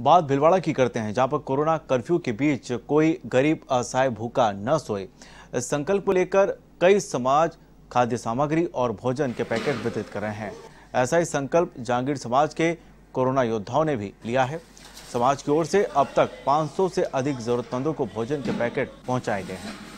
बात भिलवाड़ा की करते हैं जहां पर कोरोना कर्फ्यू के बीच कोई गरीब असहाय भूखा न सोए इस संकल्प को लेकर कई समाज खाद्य सामग्री और भोजन के पैकेट वितरित कर रहे हैं ऐसा ही संकल्प जांगीर समाज के कोरोना योद्धाओं ने भी लिया है समाज की ओर से अब तक 500 से अधिक जरूरतमंदों को भोजन के पैकेट पहुंचाए गए हैं